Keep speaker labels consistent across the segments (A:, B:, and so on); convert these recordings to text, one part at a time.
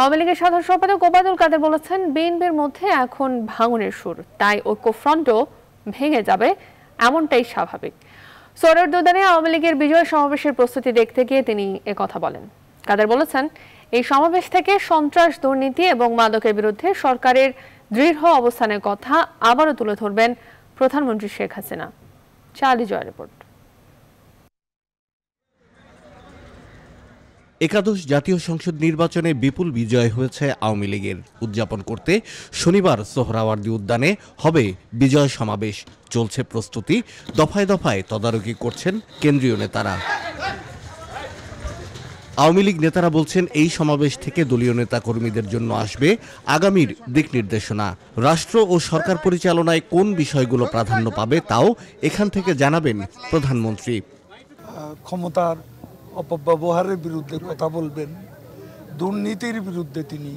A: আওয়ামী লীগের সাধারণ সম্পাদক ওবায়দুল কাদের বলেছেন বিএনপির মধ্যে এখন ভাঙনের সুর তাই ঐক্যফ্রন্টও ভেঙে যাবে এমনটাই স্বাভাবিক সৌরের দোদানে আওয়ামী লীগের বিজয় সমাবেশের প্রস্তুতি দেখতে গিয়ে তিনি কথা বলেন কাদের বলেছেন এই সমাবেশ থেকে সন্ত্রাস দুর্নীতি এবং মাদকের বিরুদ্ধে সরকারের দৃঢ় অবস্থানের কথা আবারও তুলে ধরবেন প্রধানমন্ত্রী শেখ হাসিনা চালি জয় রিপোর্ট
B: একাদশ জাতীয় সংসদ নির্বাচনে বিপুল বিজয় হয়েছে আওয়ামী লীগের উদযাপন করতে শনিবার সোহরাওয়ার্দী উদ্যানে হবে বিজয় সমাবেশ চলছে প্রস্তুতি দফায় দফায় তদারকি করছেন কেন্দ্রীয় নেতারা আওয়ামী লীগ নেতারা বলছেন এই সমাবেশ থেকে দলীয় নেতা কর্মীদের জন্য আসবে আগামীর দিক নির্দেশনা রাষ্ট্র ও সরকার পরিচালনায় কোন বিষয়গুলো প্রাধান্য পাবে তাও এখান থেকে জানাবেন প্রধানমন্ত্রী
C: ক্ষমতার অপব্যবহারের বিরুদ্ধে কথা বলবেন দুর্নীতির বিরুদ্ধে তিনি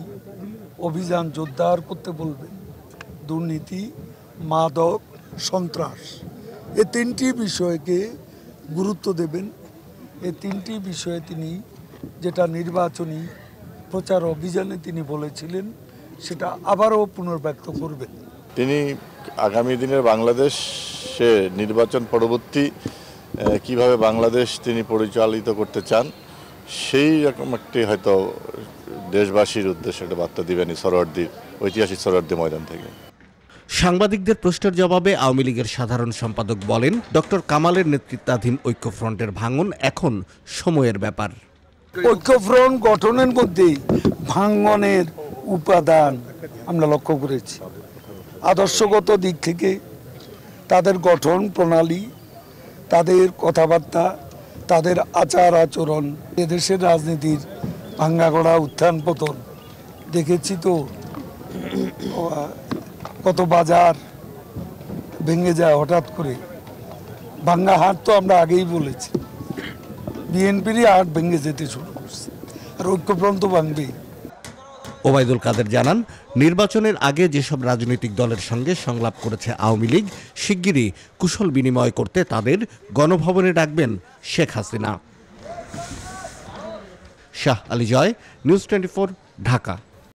C: অভিযান জোরদার করতে বলবেন দুর্নীতি মাদক সন্ত্রাস এ তিনটি বিষয়কে গুরুত্ব দেবেন এ তিনটি বিষয়ে তিনি যেটা নির্বাচনী প্রচার অভিযানে তিনি বলেছিলেন সেটা আবারও পুনর্ব্যক্ত করবেন
D: তিনি আগামী দিনের বাংলাদেশে নির্বাচন পরবর্তী কিভাবে বাংলাদেশ তিনি পরিচালিত করতে চান সেই রকম একটি হয়তো দেশবাসীর উদ্দেশ্যে একটা বার্তা দিবেন সরোয়ার্দির ঐতিহাসিক সরোয়ার্দি ময়দান থেকে
B: সাংবাদিকদের প্রশ্নের জবাবে আওয়ামী লীগের সাধারণ সম্পাদক বলেন ডক্টর কামালের নেতৃত্বাধীন ঐক্যফ্রন্টের ভাঙন এখন সময়ের ব্যাপার
C: ঐক্যফ্রন্ট গঠনের মধ্যেই ভাঙনের উপাদান আমরা লক্ষ্য করেছি আদর্শগত দিক থেকে তাদের গঠন প্রণালী তাদের কথাবার্তা তাদের আচার আচরণ এদেশের রাজনীতির ভাঙ্গা করা উত্থান পতন দেখেছি তো কত বাজার ভেঙে যায় হঠাৎ করে ভাঙ্গা হাট তো আমরা আগেই বলেছি বিএনপিরই হাট ভেঙে যেতে শুরু করছে আর ঐক্যফ্রন্ত ভাঙবেই
B: ওবায়দুল কাদের জানান নির্বাচনের আগে যেসব রাজনৈতিক দলের সঙ্গে সংলাপ করেছে আওয়ামী লীগ শিগগিরই কুশল বিনিময় করতে তাদের গণভবনে ডাকবেন শেখ হাসিনা শাহ আলী জয় নিউজ টোয়েন্টি ঢাকা